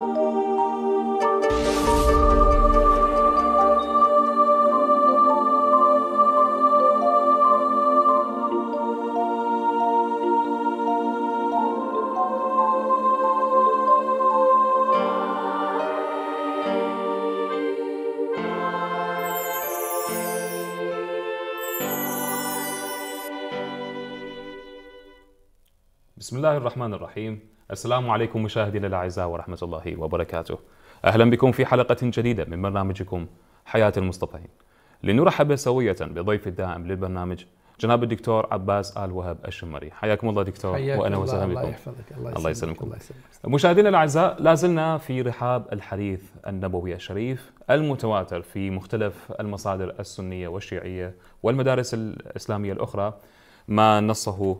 you الرحمن الرحيم السلام عليكم مشاهدينا الاعزاء ورحمه الله وبركاته اهلا بكم في حلقه جديده من برنامجكم حياه المصطفين لنرحب سويه بضيف الدائم للبرنامج جناب الدكتور عباس ال وهب الشمري حياكم الله دكتور حياك وانا وسهلا بكم الله يحفظك الله, الله يسلمكم الله يسلمك مشاهدينا الاعزاء لا زلنا في رحاب الحديث النبوي الشريف المتواتر في مختلف المصادر السنيه والشيعيه والمدارس الاسلاميه الاخرى ما نصه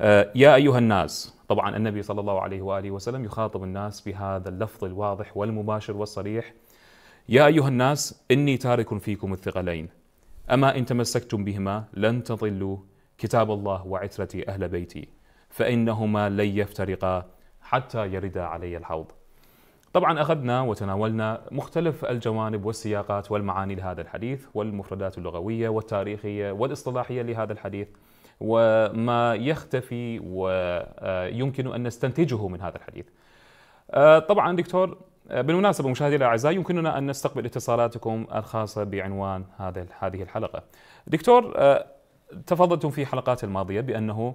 آه، يا أيها الناس طبعا النبي صلى الله عليه وآله وسلم يخاطب الناس بهذا اللفظ الواضح والمباشر والصريح يا أيها الناس إني تارك فيكم الثقلين أما إن تمسكتم بهما لن تضلوا كتاب الله وعترتي أهل بيتي فإنهما لن يفترقا حتى يردا علي الحوض طبعا أخذنا وتناولنا مختلف الجوانب والسياقات والمعاني لهذا الحديث والمفردات اللغوية والتاريخية والاصطلاحية لهذا الحديث وما يختفي ويمكن أن نستنتجه من هذا الحديث آه، طبعا دكتور آه، بالمناسبة مشاهدينا الأعزاء يمكننا أن نستقبل اتصالاتكم الخاصة بعنوان هذا هذه الحلقة دكتور آه، تفضلتم في حلقات الماضية بأنه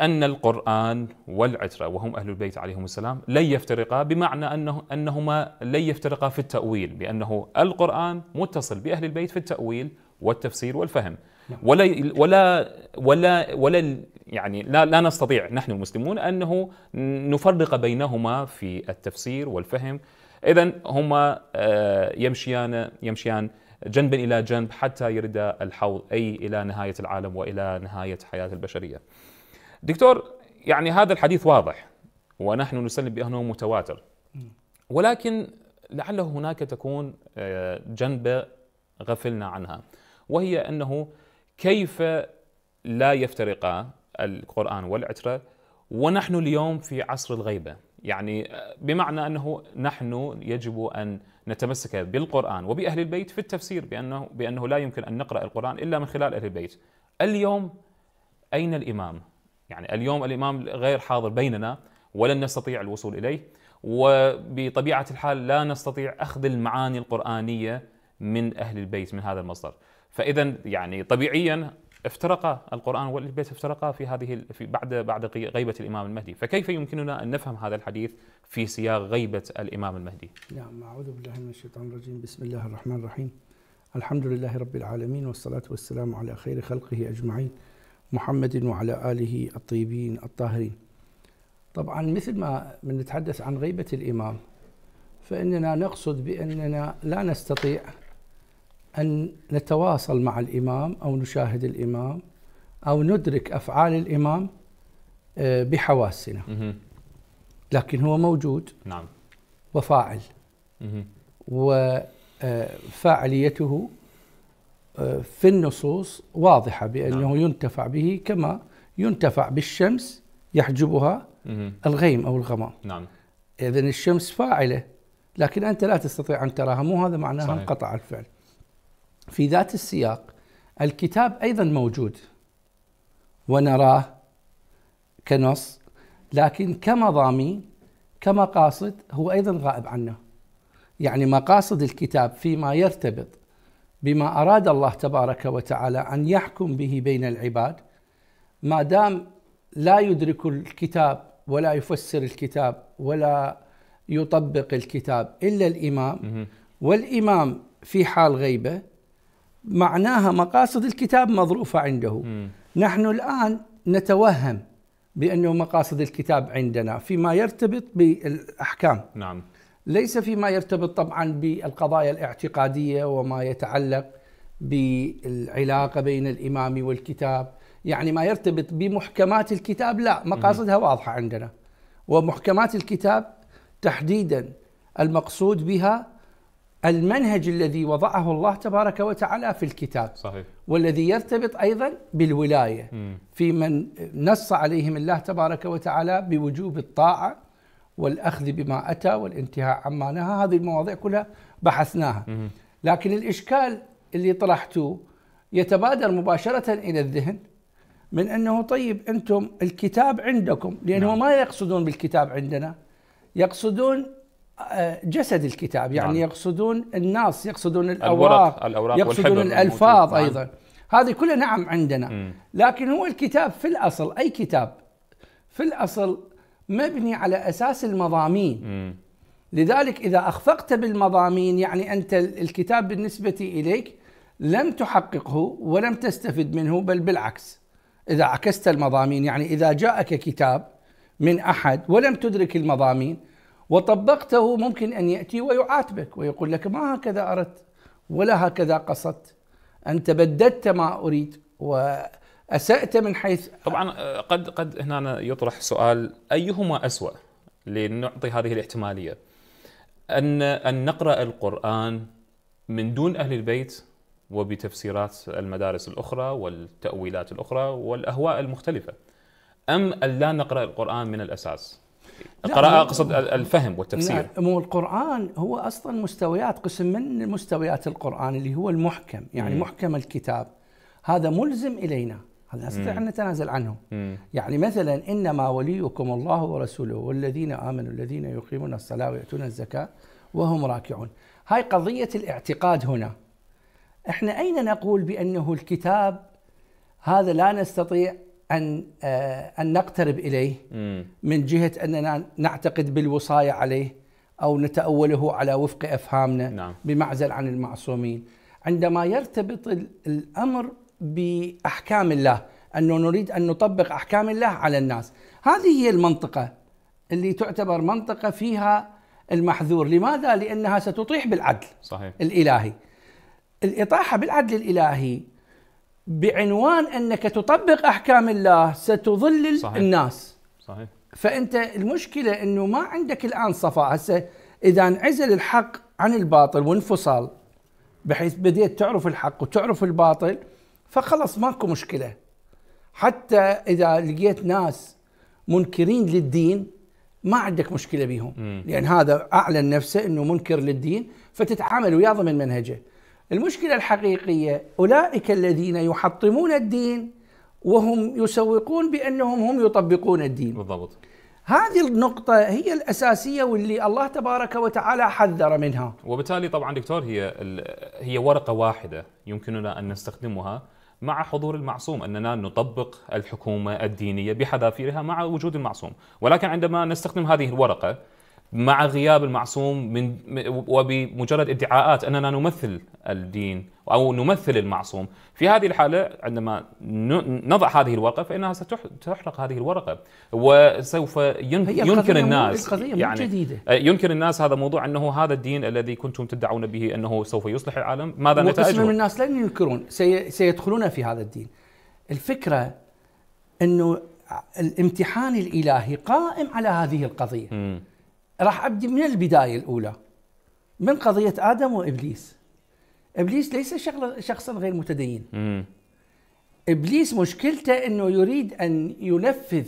أن القرآن والعترة وهم أهل البيت عليهم السلام لن يفترقا بمعنى أنه أنهما لن يفترقا في التأويل بأنه القرآن متصل بأهل البيت في التأويل والتفسير والفهم نعم. ولا ولا ولا ولا يعني لا لا نستطيع نحن المسلمون انه نفرق بينهما في التفسير والفهم اذا هما آه، يمشيان يمشيان جنبا الى جنب حتى يرد الحوض اي الى نهايه العالم والى نهايه حياه البشريه. دكتور يعني هذا الحديث واضح ونحن نسلم بانه متواتر ولكن لعله هناك تكون آه، جنبه غفلنا عنها وهي انه كيف لا يفترقا القرآن والعترة ونحن اليوم في عصر الغيبة يعني آه، بمعنى أنه نحن يجب أن نتمسك بالقرآن وبأهل البيت في التفسير بأنه, بأنه لا يمكن أن نقرأ القرآن إلا من خلال أهل البيت اليوم أين الإمام؟ يعني اليوم الإمام غير حاضر بيننا ولن نستطيع الوصول إليه وبطبيعة الحال لا نستطيع أخذ المعاني القرآنية من أهل البيت من هذا المصدر فاذا يعني طبيعيا افترقا القران والبيت افترقا في هذه في بعد بعد غيبه الامام المهدي، فكيف يمكننا ان نفهم هذا الحديث في سياق غيبه الامام المهدي؟ نعم اعوذ بالله من الشيطان الرجيم، بسم الله الرحمن الرحيم. الحمد لله رب العالمين والصلاه والسلام على خير خلقه اجمعين محمد وعلى اله الطيبين الطاهرين. طبعا مثل ما نتحدث عن غيبه الامام فاننا نقصد باننا لا نستطيع أن نتواصل مع الإمام أو نشاهد الإمام أو ندرك أفعال الإمام آه، بحواسنا لكن هو موجود نعم وفاعل وفاعليته آه، آه، في النصوص واضحة بأنه نعم. ينتفع به كما ينتفع بالشمس يحجبها الغيم أو الغمام نعم إذن الشمس فاعلة لكن أنت لا تستطيع أن تراها مو هذا معناها انقطع الفعل في ذات السياق الكتاب ايضا موجود ونراه كنص لكن كمضامين كمقاصد هو ايضا غائب عنه يعني مقاصد الكتاب فيما يرتبط بما اراد الله تبارك وتعالى ان يحكم به بين العباد ما دام لا يدرك الكتاب ولا يفسر الكتاب ولا يطبق الكتاب الا الامام والامام في حال غيبه معناها مقاصد الكتاب مظروفة عنده م. نحن الآن نتوهم بأنه مقاصد الكتاب عندنا فيما يرتبط بالأحكام نعم ليس فيما يرتبط طبعا بالقضايا الاعتقادية وما يتعلق بالعلاقة بين الإمام والكتاب يعني ما يرتبط بمحكمات الكتاب لا مقاصدها واضحة عندنا ومحكمات الكتاب تحديدا المقصود بها المنهج الذي وضعه الله تبارك وتعالى في الكتاب صحيح. والذي يرتبط أيضا بالولاية م. في من نص عليهم الله تبارك وتعالى بوجوب الطاعة والأخذ بما أتى والانتهاء عما نهى هذه المواضيع كلها بحثناها م. لكن الإشكال اللي طرحتوه يتبادر مباشرة إلى الذهن من أنه طيب أنتم الكتاب عندكم لأنه نعم. ما يقصدون بالكتاب عندنا يقصدون آه، جسد الكتاب يعني نعم. يقصدون الناس يقصدون الأوراق, الأوراق يقصدون الألفاظ نعم. أيضا هذه كلها نعم عندنا مم. لكن هو الكتاب في الأصل أي كتاب في الأصل مبني على أساس المضامين مم. لذلك إذا أخفقت بالمضامين يعني أنت الكتاب بالنسبة إليك لم تحققه ولم تستفد منه بل بالعكس إذا عكست المضامين يعني إذا جاءك كتاب من أحد ولم تدرك المضامين وطبقته ممكن أن يأتي ويعاتبك ويقول لك ما هكذا أردت ولا هكذا قصدت أنت بددت ما أريد وأسأت من حيث طبعا آه، قد قد هنا يطرح سؤال أيهما أسوأ لنعطي هذه الاحتمالية أن أن نقرأ القرآن من دون أهل البيت وبتفسيرات المدارس الأخرى والتأويلات الأخرى والأهواء المختلفة أم أن لا نقرأ القرآن من الأساس القراءة أقصد الفهم والتفسير نعم مو القرآن هو أصلا مستويات قسم من مستويات القرآن اللي هو المحكم يعني مم. محكم الكتاب هذا ملزم إلينا هذا نستطيع أن نتنازل عنه مم. يعني مثلا إنما وليكم الله ورسوله والذين آمنوا الذين يقيمون الصلاة ويؤتون الزكاة وهم راكعون هاي قضية الاعتقاد هنا احنا أين نقول بأنه الكتاب هذا لا نستطيع ان آه، ان نقترب اليه من جهه اننا نعتقد بالوصايه عليه او نتاوله على وفق افهامنا نعم. بمعزل عن المعصومين عندما يرتبط الامر باحكام الله انه نريد ان نطبق احكام الله على الناس هذه هي المنطقه اللي تعتبر منطقه فيها المحذور لماذا لانها ستطيح بالعدل صحيح. الالهي الاطاحه بالعدل الالهي بعنوان انك تطبق احكام الله ستضلل صحيح. الناس صحيح فانت المشكله انه ما عندك الان صفاء هسه اذا انعزل الحق عن الباطل وانفصل بحيث بديت تعرف الحق وتعرف الباطل فخلص ماكو مشكله حتى اذا لقيت ناس منكرين للدين ما عندك مشكله بيهم لان هذا اعلن نفسه انه منكر للدين فتتعامل وياه ضمن منهجه المشكله الحقيقيه اولئك الذين يحطمون الدين وهم يسوقون بانهم هم يطبقون الدين بالضبط هذه النقطة هي الأساسية واللي الله تبارك وتعالى حذر منها وبالتالي طبعا دكتور هي هي ورقة واحدة يمكننا أن نستخدمها مع حضور المعصوم اننا نطبق الحكومه الدينيه بحذافيرها مع وجود المعصوم، ولكن عندما نستخدم هذه الورقه مع غياب المعصوم من وبمجرد ادعاءات اننا نمثل الدين او نمثل المعصوم، في هذه الحاله عندما نضع هذه الورقه فانها ستحرق هذه الورقه وسوف ينكر الناس يعني جديدة. ينكر الناس هذا موضوع انه هذا الدين الذي كنتم تدعون به انه سوف يصلح العالم، ماذا نتائجه من الناس لن ينكرون سي سيدخلون في هذا الدين. الفكره انه الامتحان الالهي قائم على هذه القضيه. م. راح ابدي من البدايه الاولى من قضيه ادم وابليس ابليس ليس شخصا غير متدين مم. ابليس مشكلته انه يريد ان ينفذ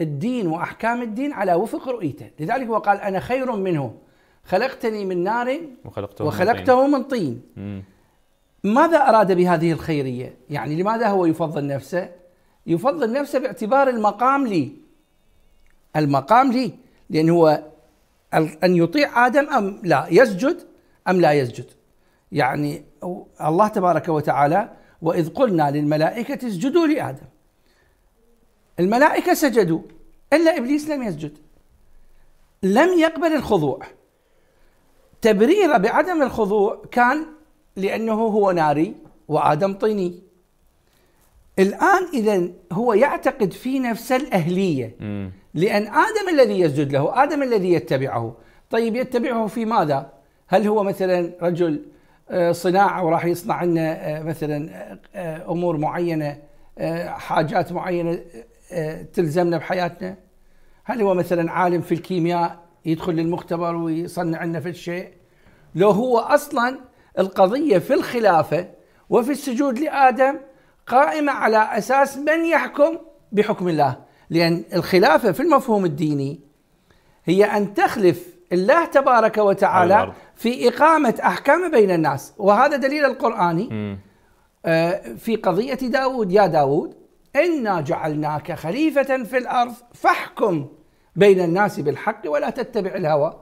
الدين واحكام الدين على وفق رؤيته لذلك هو قال انا خير منه خلقتني من نار وخلقته, وخلقته من طين, من طين. ماذا اراد بهذه الخيريه يعني لماذا هو يفضل نفسه يفضل نفسه باعتبار المقام لي المقام لي لان هو أن يطيع آدم أم لا يسجد أم لا يسجد يعني الله تبارك وتعالى وإذ قلنا للملائكة اسجدوا لآدم الملائكة سجدوا إلا إبليس لم يسجد لم يقبل الخضوع تبريره بعدم الخضوع كان لأنه هو ناري وآدم طيني الآن إذا هو يعتقد في نفسه الأهلية مم. لأن آدم الذي يسجد له آدم الذي يتبعه طيب يتبعه في ماذا؟ هل هو مثلا رجل آه، صناعة وراح يصنع لنا آه، مثلا آه، أمور معينة حاجات معينة تلزمنا بحياتنا؟ هل هو مثلا عالم في الكيمياء يدخل للمختبر ويصنع لنا في الشيء؟ لو هو أصلا القضية في الخلافة وفي السجود لآدم قائمة على أساس من يحكم بحكم الله لأن الخلافة في المفهوم الديني هي أن تخلف الله تبارك وتعالى في إقامة أحكامه بين الناس وهذا دليل القرآني آه، في قضية داود يا داود إنا جعلناك خليفة في الأرض فاحكم بين الناس بالحق ولا تتبع الهوى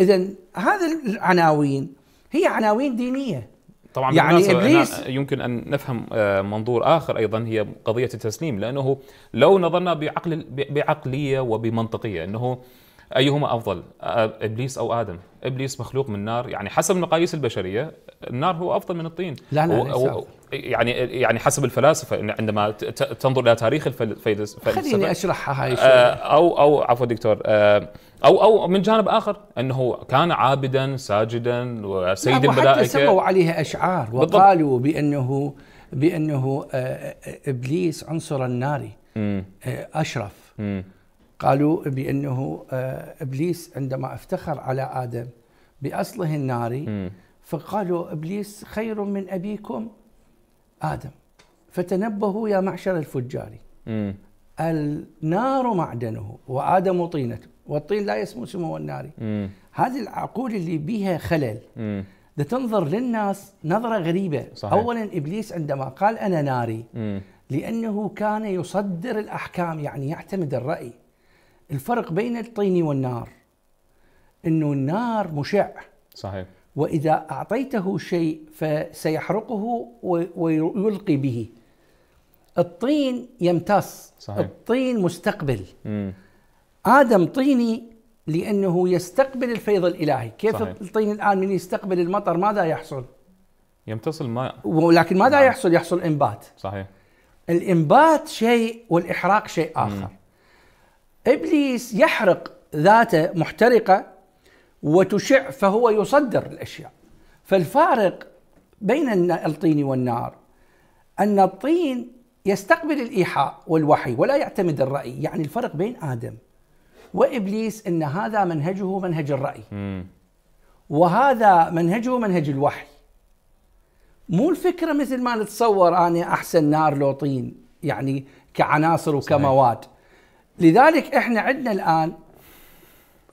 إذا هذه العناوين هي عناوين دينية طبعا يعني إبليس يمكن أن نفهم آه، منظور آخر أيضا هي قضية التسليم لأنه لو نظرنا بعقل بعقلية وبمنطقية أنه ايهما افضل ابليس او ادم ابليس مخلوق من نار يعني حسب المقاييس البشريه النار هو افضل من الطين لا لا و... يعني يعني حسب الفلاسفه عندما تنظر الى تاريخ الفلسفه خليني اشرحها هاي آه، شوي. او او عفوا دكتور آه، او او من جانب اخر انه كان عابدا ساجدا وسيد الملائكه سووا عليها اشعار وقالوا بانه بانه آه، ابليس عنصر الناري اشرف مم. قالوا بانه آه، ابليس عندما افتخر على ادم باصله الناري فقالوا ابليس خير من ابيكم ادم فتنبهوا يا معشر الفجار النار معدنه وادم طينته والطين لا يسمو سمو النار هذه العقول اللي بها خلل تنظر للناس نظره غريبه صحيح. اولا ابليس عندما قال انا ناري م. لانه كان يصدر الاحكام يعني يعتمد الراي الفرق بين الطين والنار انه النار مشع صحيح واذا اعطيته شيء فسيحرقه ويلقي به الطين يمتص صحيح. الطين مستقبل مم. ادم طيني لانه يستقبل الفيض الالهي كيف صحيح. الطين الان من يستقبل المطر ماذا يحصل يمتص الماء ولكن ماذا نعم. يحصل يحصل انبات صحيح الانبات شيء والاحراق شيء اخر مم. ابليس يحرق ذاته محترقه وتشع فهو يصدر الاشياء فالفارق بين الطين والنار ان الطين يستقبل الايحاء والوحي ولا يعتمد الراي يعني الفرق بين ادم وابليس ان هذا منهجه منهج الراي وهذا منهجه منهج الوحي مو الفكره مثل ما نتصور انا احسن نار لو طين يعني كعناصر وكمواد لذلك احنا عندنا الان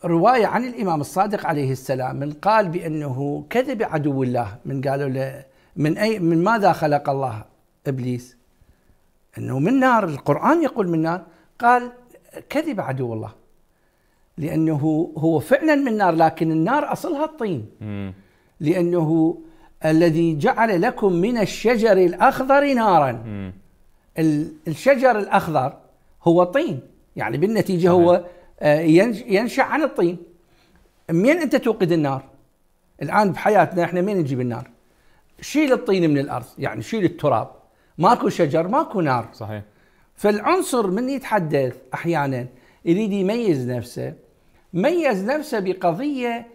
روايه عن الامام الصادق عليه السلام من قال بانه كذب عدو الله من قالوا له من اي من ماذا خلق الله ابليس؟ انه من نار القران يقول من نار قال كذب عدو الله لانه هو فعلا من نار لكن النار اصلها الطين لانه الذي جعل لكم من الشجر الاخضر نارا الشجر الاخضر هو طين يعني بالنتيجه صحيح. هو آه، ينشا عن الطين منين انت توقد النار الان بحياتنا احنا منين نجيب النار شيل الطين من الارض يعني شيل التراب ماكو شجر ماكو نار صحيح فالعنصر من يتحدث احيانا يريد يميز نفسه ميز نفسه بقضيه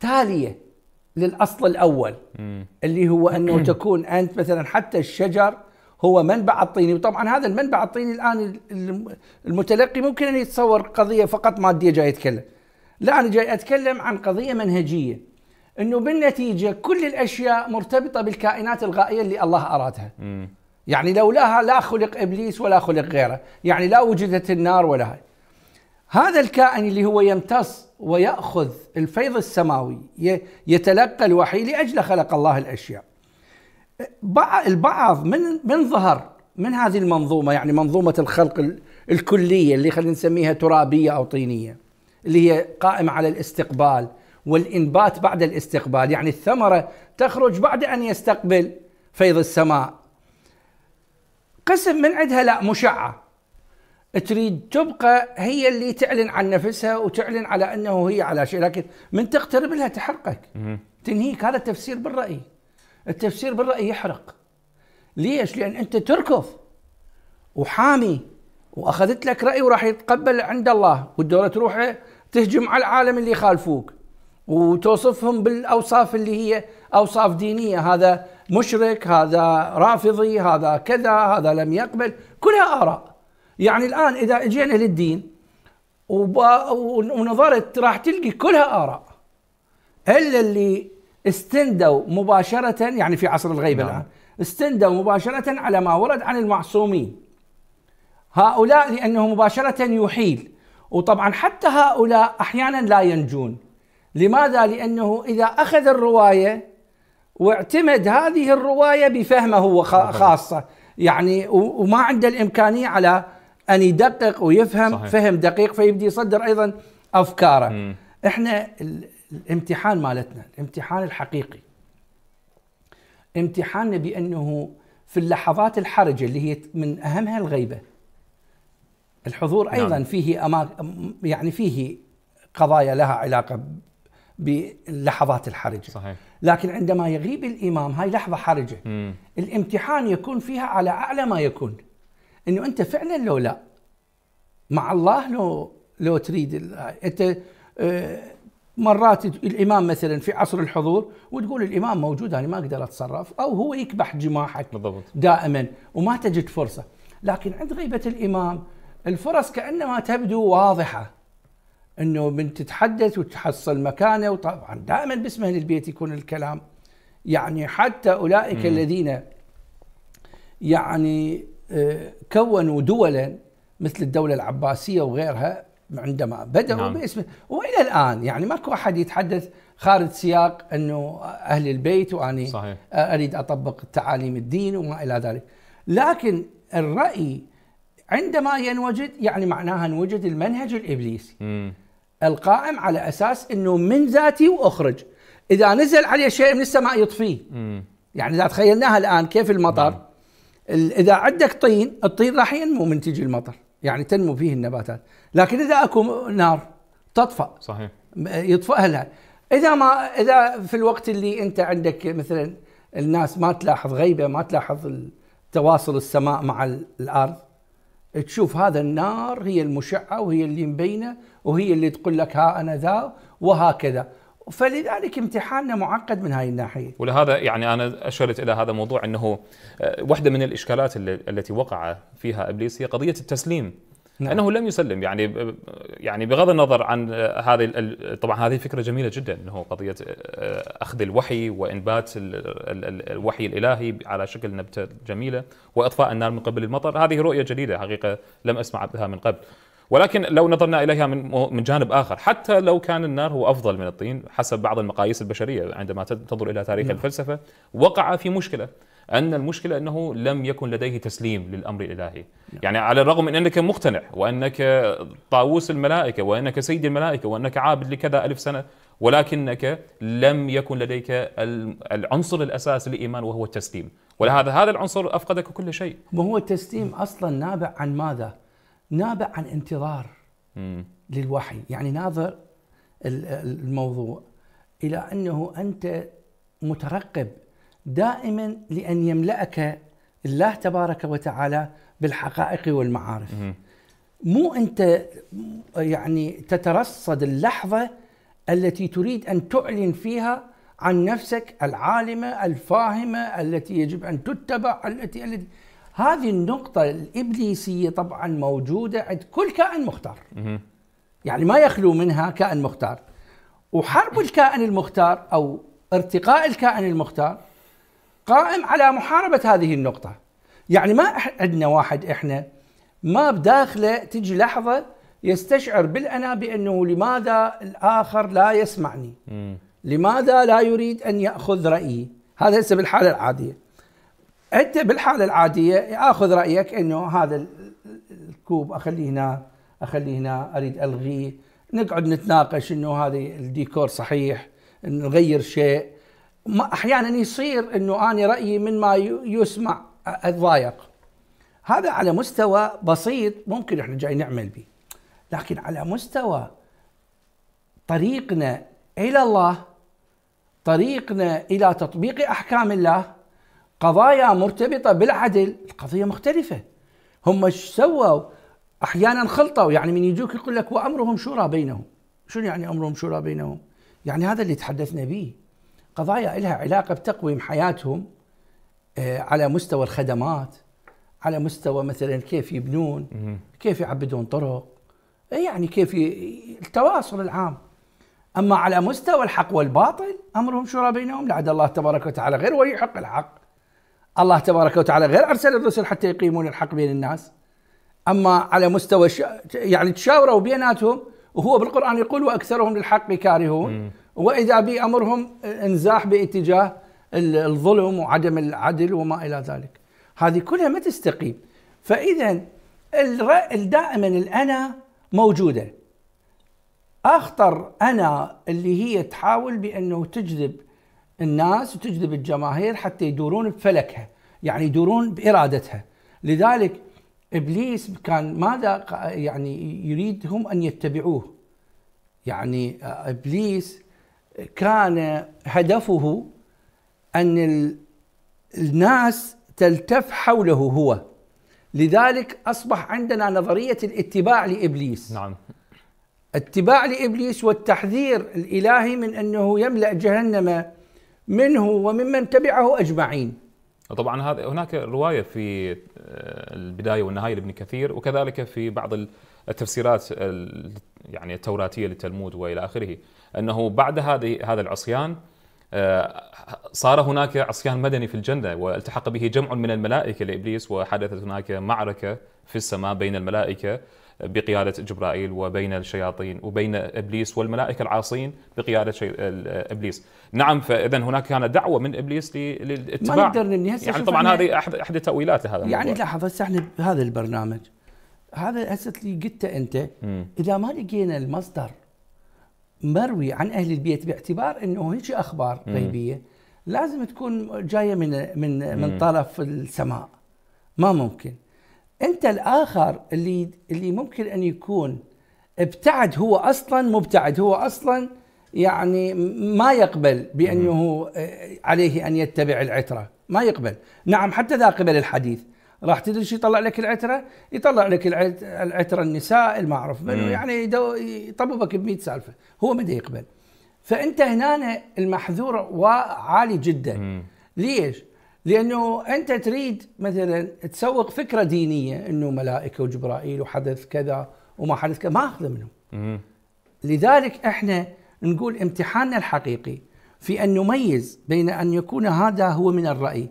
تاليه للاصل الاول م. اللي هو انه تكون انت مثلا حتى الشجر هو منبع الطيني وطبعا هذا المنبع الطيني الان المتلقي ممكن ان يتصور قضيه فقط ماديه جاي يتكلم لا انا جاي اتكلم عن قضيه منهجيه انه بالنتيجه كل الاشياء مرتبطه بالكائنات الغائيه اللي الله ارادها م. يعني لولاها لا خلق ابليس ولا خلق غيره يعني لا وجدت النار ولا هاي هذا الكائن اللي هو يمتص وياخذ الفيض السماوي يتلقى الوحي لاجله خلق الله الاشياء البعض من من ظهر من هذه المنظومه يعني منظومه الخلق الكليه اللي خلينا نسميها ترابيه او طينيه اللي هي قائمه على الاستقبال والانبات بعد الاستقبال يعني الثمره تخرج بعد ان يستقبل فيض السماء قسم من عندها لا مشعه تريد تبقى هي اللي تعلن عن نفسها وتعلن على انه هي على شيء لكن من تقترب لها تحرقك تنهيك هذا التفسير بالراي التفسير بالرأي يحرق ليش؟ لأن أنت تركض وحامي وأخذت لك رأي وراح يتقبل عند الله والدولة تروح تهجم على العالم اللي يخالفوك وتوصفهم بالأوصاف اللي هي أوصاف دينية هذا مشرك هذا رافضي هذا كذا هذا لم يقبل كلها آراء يعني الآن إذا اجينا للدين ونظرت راح تلقي كلها آراء إلا اللي استندوا مباشرة يعني في عصر الغيبة نعم. الآن استندوا مباشرة على ما ورد عن المعصومين هؤلاء لأنه مباشرة يحيل وطبعا حتى هؤلاء أحيانا لا ينجون لماذا؟ لأنه إذا أخذ الرواية واعتمد هذه الرواية بفهمه هو خاصة يعني وما عنده الإمكانية على أن يدقق ويفهم صحيح. فهم دقيق فيبدي يصدر أيضا أفكاره م. احنا الامتحان مالتنا الامتحان الحقيقي امتحاننا بأنه في اللحظات الحرجة اللي هي من أهمها الغيبة الحضور نعم. أيضا نعم. فيه اماكن يعني فيه قضايا لها علاقة باللحظات الحرجة صحيح. لكن عندما يغيب الإمام هاي لحظة حرجة مم. الامتحان يكون فيها على أعلى ما يكون أنه أنت فعلا لو لا مع الله لو لو تريد انت آه، مرات الامام مثلا في عصر الحضور وتقول الامام موجود انا ما اقدر اتصرف او هو يكبح جماحك بالضبط دائما وما تجد فرصه لكن عند غيبه الامام الفرص كانما تبدو واضحه انه من تتحدث وتحصل مكانه وطبعا دائما باسم اهل البيت يكون الكلام يعني حتى اولئك م. الذين يعني آه، كونوا دولا مثل الدوله العباسيه وغيرها عندما بدأوا نعم. باسمه وإلى الآن يعني ماكو أحد يتحدث خارج سياق أنه أهل البيت وأني صحيح. أريد أطبق تعاليم الدين وما إلى ذلك لكن الرأي عندما ينوجد يعني معناها انوجد المنهج الإبليسي م. القائم على أساس أنه من ذاتي وأخرج إذا نزل عليه شيء من السماء يطفيه م. يعني إذا تخيلناها الآن كيف المطر م. نعم. إذا عندك طين الطين راح ينمو من تجي المطر يعني تنمو فيه النباتات لكن اذا اكو نار تطفى صحيح يطفئها النار اذا ما اذا في الوقت اللي انت عندك مثلا الناس ما تلاحظ غيبه ما تلاحظ تواصل السماء مع الارض تشوف هذا النار هي المشعه وهي اللي مبينه وهي اللي تقول لك ها انا ذا وهكذا فلذلك امتحاننا معقد من هاي الناحيه. ولهذا يعني انا اشرت الى هذا الموضوع انه آه، واحده من الاشكالات التي وقع فيها ابليس هي قضيه التسليم نعم. انه لم يسلم يعني يعني بغض النظر عن هذه طبعا هذه فكره جميله جدا انه قضيه آه، اخذ الوحي وانبات الوحي الالهي على شكل نبته جميله واطفاء النار من قبل المطر هذه رؤيه جديده حقيقه لم اسمع بها من قبل ولكن لو نظرنا اليها من من جانب اخر حتى لو كان النار هو افضل من الطين حسب بعض المقاييس البشريه عندما تنظر الى تاريخ نعم. الفلسفه وقع في مشكله ان المشكله انه لم يكن لديه تسليم للامر الالهي نعم. يعني على الرغم من انك مقتنع وانك طاووس الملائكه وانك سيد الملائكه وانك عابد لكذا الف سنه ولكنك لم يكن لديك العنصر الاساسي للايمان وهو التسليم ولهذا هذا العنصر افقدك كل شيء ما هو التسليم اصلا نابع عن ماذا نابع عن انتظار للوحي يعني ناظر الموضوع الى انه انت مترقب دائما لأن يملأك الله تبارك وتعالى بالحقائق والمعارف مو أنت يعني تترصد اللحظة التي تريد أن تعلن فيها عن نفسك العالمة الفاهمة التي يجب أن تتبع التي التي هذه النقطة الإبليسية طبعا موجودة عند كل كائن مختار يعني ما يخلو منها كائن مختار وحرب الكائن المختار أو ارتقاء الكائن المختار قائم على محاربه هذه النقطه يعني ما عندنا واحد احنا ما بداخله تجي لحظه يستشعر بالانا بانه لماذا الاخر لا يسمعني م. لماذا لا يريد ان ياخذ رايي هذا هسه بالحاله العاديه انت بالحاله العاديه اخذ رايك انه هذا الكوب اخليه هنا اخليه هنا اريد الغيه نقعد نتناقش انه هذا الديكور صحيح نغير شيء ما احيانا يصير انه انا رايي من ما يسمع اتضايق هذا على مستوى بسيط ممكن احنا جاي نعمل به لكن على مستوى طريقنا الى الله طريقنا الى تطبيق احكام الله قضايا مرتبطه بالعدل القضيه مختلفه هم ايش سووا احيانا خلطوا يعني من يجوك يقول لك وامرهم شورى بينهم شنو يعني امرهم شورى بينهم يعني هذا اللي تحدثنا به قضايا لها علاقه بتقويم حياتهم آه، على مستوى الخدمات على مستوى مثلا كيف يبنون كيف يعبدون طرق إيه يعني كيف ي... التواصل العام اما على مستوى الحق والباطل امرهم شورى بينهم لعد الله تبارك وتعالى غير حق الحق الله تبارك وتعالى غير ارسل الرسل حتى يقيمون الحق بين الناس اما على مستوى ش... يعني تشاوروا بيناتهم وهو بالقران يقول واكثرهم للحق كارهون واذا بامرهم انزاح باتجاه الظلم وعدم العدل وما الى ذلك هذه كلها ما تستقيم فاذا دائما الانا موجوده اخطر انا اللي هي تحاول بانه تجذب الناس وتجذب الجماهير حتى يدورون بفلكها يعني يدورون بارادتها لذلك ابليس كان ماذا يعني يريدهم ان يتبعوه يعني ابليس كان هدفه أن الناس تلتف حوله هو لذلك أصبح عندنا نظرية الاتباع لإبليس نعم اتباع لإبليس والتحذير الإلهي من أنه يملأ جهنم منه وممن تبعه أجمعين طبعا هذا هناك روايه في آه، البدايه والنهايه لابن كثير وكذلك في بعض التفسيرات يعني التوراتيه للتلمود والى اخره انه بعد هذه هذا العصيان آه، صار هناك عصيان مدني في الجنة والتحق به جمع من الملائكة لإبليس وحدثت هناك معركة في السماء بين الملائكة بقيادة جبرائيل وبين الشياطين وبين إبليس والملائكة العاصين بقيادة شي... إبليس نعم فإذا هناك كانت دعوة من إبليس للاتباع ما نقدر ننهي يعني طبعا هذه أحد أحد التأويلات لهذا يعني لاحظ هسه احنا بهذا البرنامج هذا هسه اللي قلته أنت إذا ما لقينا المصدر مروي عن اهل البيت باعتبار انه هيك اخبار غيبيه لازم تكون جايه من من من طرف السماء ما ممكن انت الاخر اللي اللي ممكن ان يكون ابتعد هو اصلا مبتعد هو اصلا يعني ما يقبل بانه عليه ان يتبع العتره ما يقبل نعم حتى ذا قبل الحديث راح تدري شو يطلع لك العتره؟ يطلع لك العتره النساء المعروف منه يعني يطببك ب سالفه هو ما يقبل فانت هنا المحذور عالي جدا مم. ليش؟ لانه انت تريد مثلا تسوق فكره دينيه انه ملائكه وجبرائيل وحدث كذا وما حدث كذا ما اخذه منهم. لذلك احنا نقول امتحاننا الحقيقي في ان نميز بين ان يكون هذا هو من الراي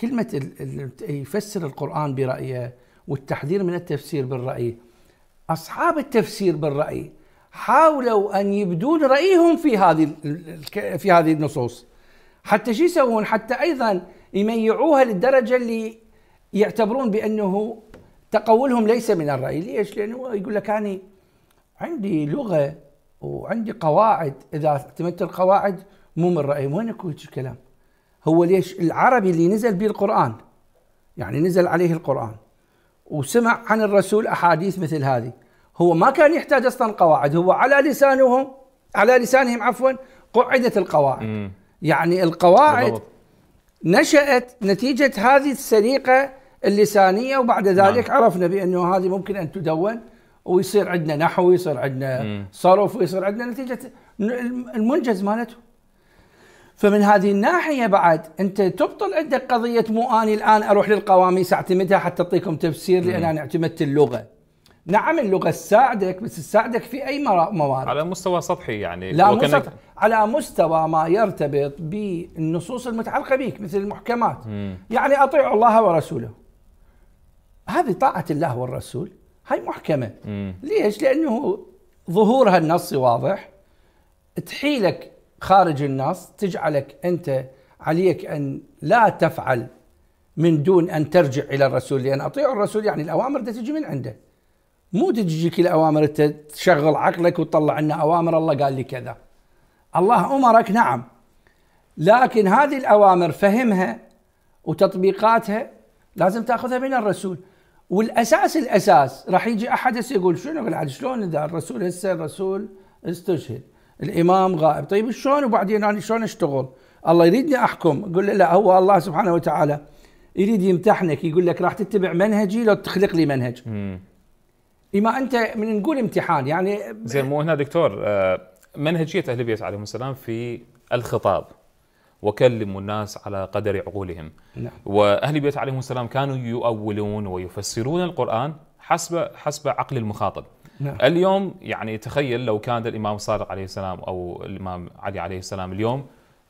كلمة يفسر القرآن برأيه والتحذير من التفسير بالرأي أصحاب التفسير بالرأي حاولوا أن يبدون رأيهم في هذه في هذه النصوص حتى شو يسوون حتى أيضا يميعوها للدرجة اللي يعتبرون بأنه تقولهم ليس من الرأي ليش لأنه يقول لك أنا عندي لغة وعندي قواعد إذا اعتمدت القواعد مو من رأيي وين أكو كلام هو ليش العربي اللي نزل به القرآن يعني نزل عليه القرآن وسمع عن الرسول أحاديث مثل هذه هو ما كان يحتاج أصلا قواعد هو على لسانهم على لسانهم عفوا قعدت القواعد مم. يعني القواعد بالضبط. نشأت نتيجة هذه السليقة اللسانية وبعد نعم. ذلك نعم. عرفنا بأنه هذه ممكن أن تدون ويصير عندنا نحو ويصير عندنا صرف ويصير عندنا نتيجة المنجز مالته فمن هذه الناحيه بعد انت تبطل عندك قضيه مو اني الان اروح للقواميس اعتمدها حتى اعطيكم تفسير لان انا اعتمدت اللغه. نعم اللغه تساعدك بس تساعدك في اي موارد على مستوى سطحي يعني لا مستوى على مستوى ما يرتبط بالنصوص المتعلقه بك مثل المحكمات مم. يعني اطيعوا الله ورسوله هذه طاعه الله والرسول هاي محكمه مم. ليش؟ لانه ظهورها النصي واضح تحيلك خارج النص تجعلك انت عليك ان لا تفعل من دون ان ترجع الى الرسول لان اطيع الرسول يعني الاوامر ده تجي من عنده مو تجيك الاوامر انت تشغل عقلك وتطلع لنا اوامر الله قال لي كذا الله امرك نعم لكن هذه الاوامر فهمها وتطبيقاتها لازم تاخذها من الرسول والاساس الاساس راح يجي احد يقول شنو شلون اذا الرسول هسه الرسول استشهد الامام غائب طيب شلون وبعدين انا شلون اشتغل الله يريدني احكم اقول له لا هو الله سبحانه وتعالى يريد يمتحنك يقول لك راح تتبع منهجي لو تخلق لي منهج اما انت من نقول امتحان يعني زين مو هنا دكتور آه، منهجيه اهل البيت عليهم السلام في الخطاب وكلموا الناس على قدر عقولهم نعم. واهل البيت عليهم السلام كانوا يؤولون ويفسرون القران حسب حسب عقل المخاطب نعم. اليوم يعني تخيل لو كان الامام الصادق عليه السلام او الامام علي عليه السلام اليوم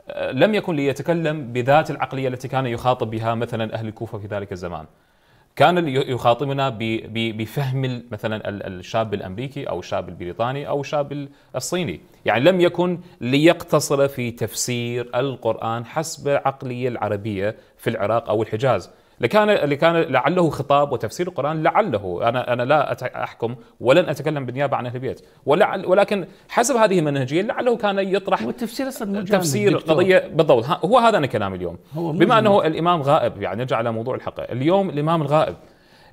آه، لم يكن ليتكلم بذات العقليه التي كان يخاطب بها مثلا اهل الكوفه في ذلك الزمان. كان يخاطبنا بفهم مثلا الشاب الامريكي او الشاب البريطاني او الشاب الصيني، يعني لم يكن ليقتصر في تفسير القران حسب العقليه العربيه في العراق او الحجاز، لكان لكان لعله خطاب وتفسير القران لعله انا انا لا احكم ولن اتكلم بالنيابه عن اهل البيت ولعل ولكن حسب هذه المنهجيه لعله كان يطرح والتفسير اصلا تفسير دكتور. قضيه بالضبط هو هذا انا كلامي اليوم هو بما انه الامام غائب يعني نرجع على موضوع الحق اليوم الامام الغائب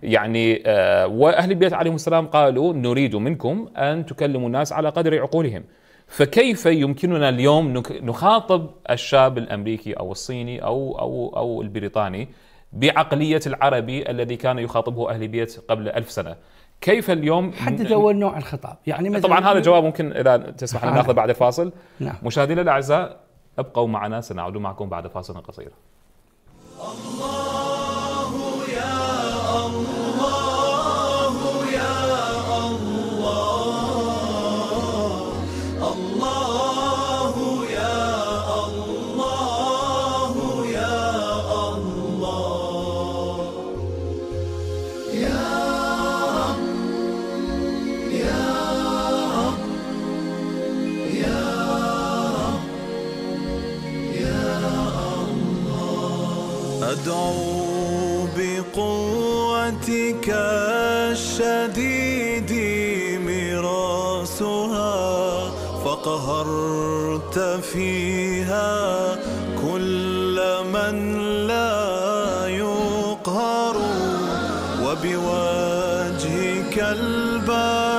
يعني آه، واهل البيت عليهم السلام قالوا نريد منكم ان تكلموا الناس على قدر عقولهم فكيف يمكننا اليوم نخاطب الشاب الامريكي او الصيني او او او البريطاني بعقلية العربي الذي كان يخاطبه أهل بيت قبل ألف سنة كيف اليوم حدد اول نوع الخطاب يعني طبعا هذا جواب ممكن اذا تسمح لنا ناخذه بعد فاصل نعم. مشاهدينا الاعزاء ابقوا معنا سنعود معكم بعد فاصل قصير الله ادعو بقوتك الشديد مراسها فقهرت فيها كل من لا يقهر وبوجهك البار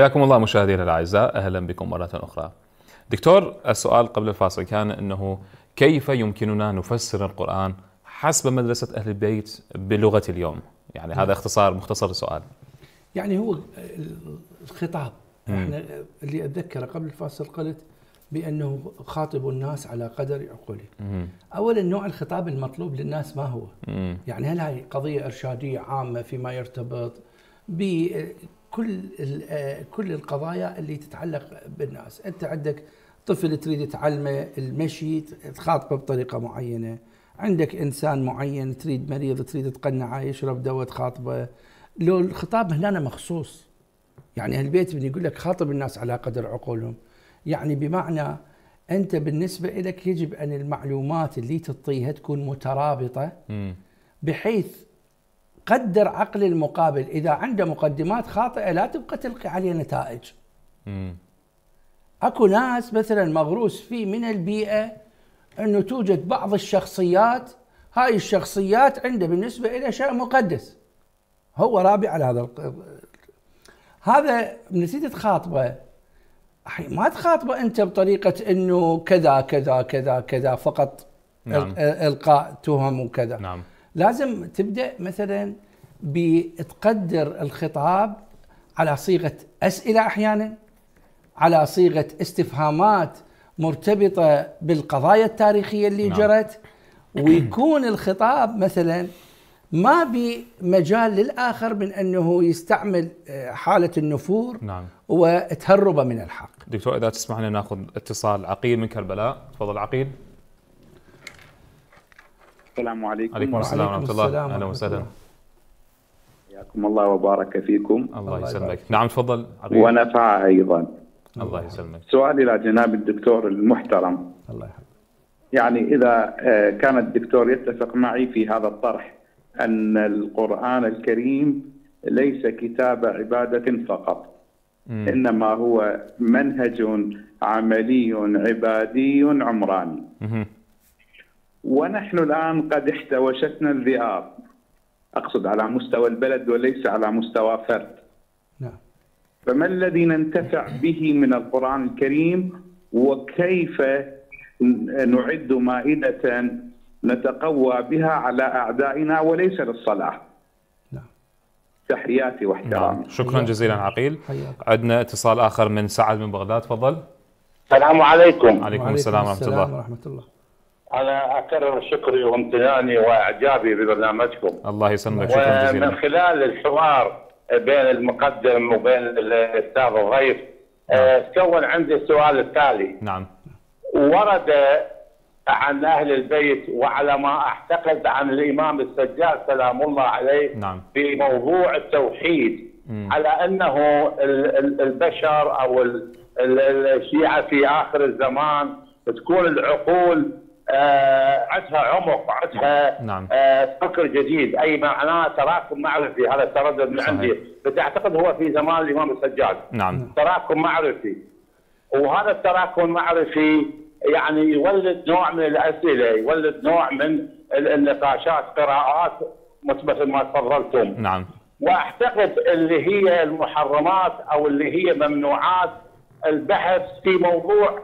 حياكم الله مشاهدينا الاعزاء اهلا بكم مره اخرى. دكتور السؤال قبل الفاصل كان انه كيف يمكننا نفسر القران حسب مدرسه اهل البيت بلغه اليوم؟ يعني هذا نعم. اختصار مختصر السؤال. يعني هو الخطاب احنا اللي اتذكره قبل الفاصل قلت بانه خاطب الناس على قدر عقولهم. اولا نوع الخطاب المطلوب للناس ما هو؟ يعني هل هي قضيه ارشاديه عامه فيما يرتبط ب كل آه، كل القضايا اللي تتعلق بالناس انت عندك طفل تريد تعلمه المشي تخاطبه بطريقه معينه عندك انسان معين تريد مريض تريد تقنعه يشرب دواء تخاطبه لو الخطاب هنا مخصوص يعني هالبيت من يقول لك خاطب الناس على قدر عقولهم يعني بمعنى انت بالنسبه لك يجب ان المعلومات اللي تعطيها تكون مترابطه بحيث قدر عقل المقابل اذا عنده مقدمات خاطئه لا تبقى تلقي عليه نتائج اكو ناس مثلا مغروس فيه من البيئه انه توجد بعض الشخصيات هاي الشخصيات عنده بالنسبه له شيء مقدس هو رابع على هذا هذا نسيت تخاطبه ما تخاطبه انت بطريقه انه كذا كذا كذا كذا فقط نعم. القاء تهم وكذا نعم لازم تبدا مثلا بتقدر الخطاب على صيغه اسئله احيانا على صيغه استفهامات مرتبطه بالقضايا التاريخيه اللي نعم. جرت ويكون الخطاب مثلا ما بمجال للاخر من انه يستعمل آه، حاله النفور نعم وتهربه من الحق. دكتور اذا تسمح لنا ناخذ اتصال عقيل من كربلاء، تفضل عقيل. السلام عليكم وعليكم السلام ورحمة الله أهلا وسهلا حياكم الله وبارك فيكم الله يسلمك نعم تفضل ونفع أيضا الله يسلمك سؤالي إلى جناب الدكتور المحترم الله يحفظك يعني إذا آه، كان الدكتور يتفق معي في هذا الطرح أن القرآن الكريم ليس كتاب عبادة فقط مم. إنما هو منهج عملي عبادي عمراني مم. ونحن الآن قد احتوشتنا الذئاب أقصد على مستوى البلد وليس على مستوى فرد نعم. فما الذي ننتفع به من القرآن الكريم وكيف نعد مائدة نتقوى بها على أعدائنا وليس للصلاح نعم. تحياتي واحترامي نعم. شكرا جزيلا عقيل عندنا اتصال آخر من سعد من بغداد تفضل السلام عليكم وعليكم السلام ورحمة الله ورحمة الله انا اكرر شكري وامتناني واعجابي ببرنامجكم الله يسلمك شكرا جزيلا ومن خلال الحوار بين المقدم وبين الاستاذ الضيف آه، نعم. تكون عندي السؤال التالي نعم ورد عن اهل البيت وعلى ما اعتقد عن الامام السجاد سلام الله عليه نعم. في موضوع التوحيد مم. على انه البشر او الشيعه في اخر الزمان تكون العقول آه، عندها عمق عندها نعم. آه، فكر جديد اي معناه تراكم معرفي هذا التردد من عندي اعتقد هو في زمان الامام السجاد نعم تراكم معرفي وهذا التراكم المعرفي يعني يولد نوع من الاسئله يولد نوع من النقاشات قراءات مثل ما تفضلتم نعم واعتقد اللي هي المحرمات او اللي هي ممنوعات البحث في موضوع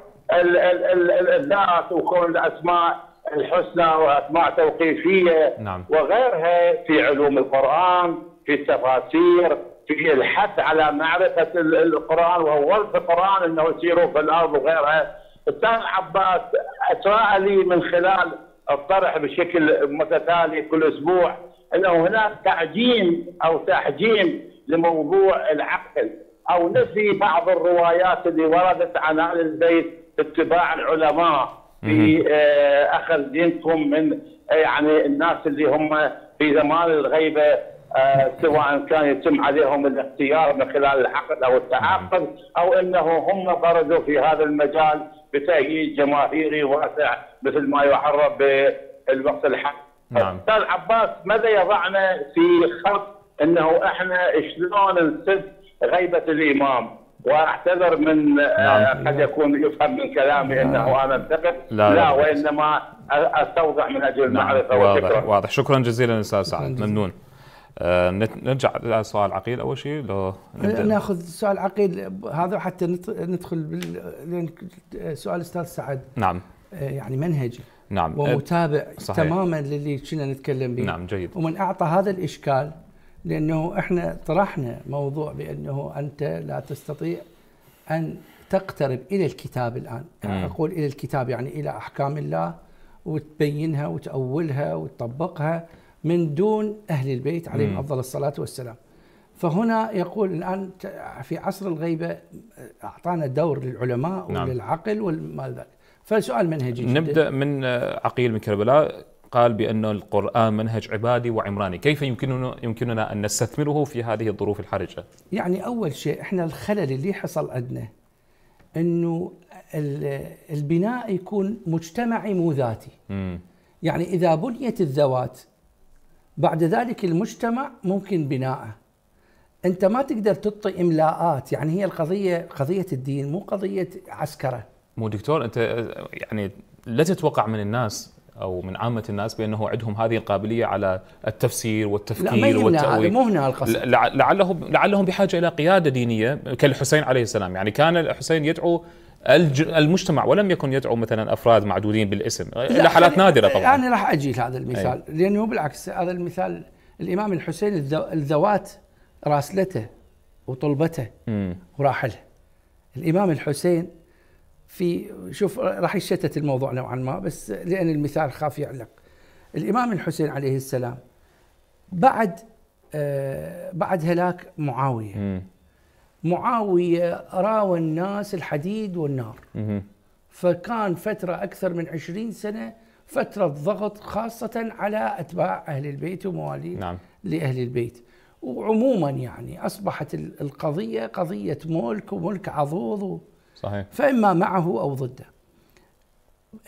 الذات وكون الاسماء الحسنى واسماء توقيفيه نعم. وغيرها في علوم القران في التفاسير في الحث على معرفه القران وهو القران انه يسيروا في الارض وغيرها. استاذ عباس اسرع لي من خلال الطرح بشكل متتالي كل اسبوع انه هناك تعجيم او تحجيم لموضوع العقل او نفي بعض الروايات اللي وردت عن اهل البيت اتباع العلماء في آه، اخذ دينكم من آه، يعني الناس اللي هم في زمان الغيبه آه، سواء كان يتم عليهم الاختيار من خلال العقد او التعاقد او انه هم خرجوا في هذا المجال بتأييد جماهيري واسع مثل ما يعرف بالوقت الحالي. نعم. استاذ عباس ماذا يضعنا في خط انه احنا شلون نسد غيبه الامام؟ واعتذر من نعم. آه، قد يكون يفهم من كلامي نعم. انه انا انتقد لا, لا, لا وانما استوضح من اجل نعم، المعرفه واضح واضح شكرا جزيلا استاذ سعد ممنون آه نرجع لسؤال عقيل اول شيء لو إيه، ناخذ سؤال عقيل هذا حتى ندخل سؤال استاذ سعد نعم آه، يعني منهجي نعم ومتابع صحيح. تماما للي كنا نتكلم به نعم جيد ومن اعطى هذا الاشكال لأنه إحنا طرحنا موضوع بأنه أنت لا تستطيع أن تقترب إلى الكتاب الآن مم. أقول إلى الكتاب يعني إلى أحكام الله وتبينها وتأولها وتطبقها من دون أهل البيت عليهم مم. أفضل الصلاة والسلام فهنا يقول الآن في عصر الغيبة أعطانا دور للعلماء نعم. وللعقل والمال ذلك فسؤال منهجي نبدأ جدا. من عقيل من كربلاء قال بأن القرآن منهج عبادي وعمراني كيف يمكننا, يمكننا أن نستثمره في هذه الظروف الحرجة؟ يعني أول شيء إحنا الخلل اللي حصل عندنا أنه البناء يكون مجتمعي مو ذاتي يعني إذا بنيت الذوات بعد ذلك المجتمع ممكن بناءه انت ما تقدر تعطي املاءات يعني هي القضيه قضيه الدين مو قضيه عسكره مو دكتور انت يعني لا تتوقع من الناس او من عامه الناس بانه عندهم هذه القابليه على التفسير والتفكير والتاويل مو هنا القصد لعلهم لعلهم بحاجه الى قياده دينيه كالحسين عليه السلام يعني كان الحسين يدعو المجتمع ولم يكن يدعو مثلا افراد معدودين بالاسم الى حالات نادره طبعا انا راح اجي لهذا المثال أي. لانه بالعكس هذا المثال الامام الحسين الذوات راسلته وطلبته وراحله الامام الحسين في شوف راح يشتت الموضوع نوعا ما بس لان المثال خاف يعلق الامام الحسين عليه السلام بعد آه بعد هلاك معاويه م. معاويه راوى الناس الحديد والنار م. فكان فتره اكثر من 20 سنه فتره ضغط خاصه على اتباع اهل البيت ومواليد نعم. لاهل البيت وعموما يعني اصبحت القضيه قضيه ملك وملك عضوض صحيح فإما معه أو ضده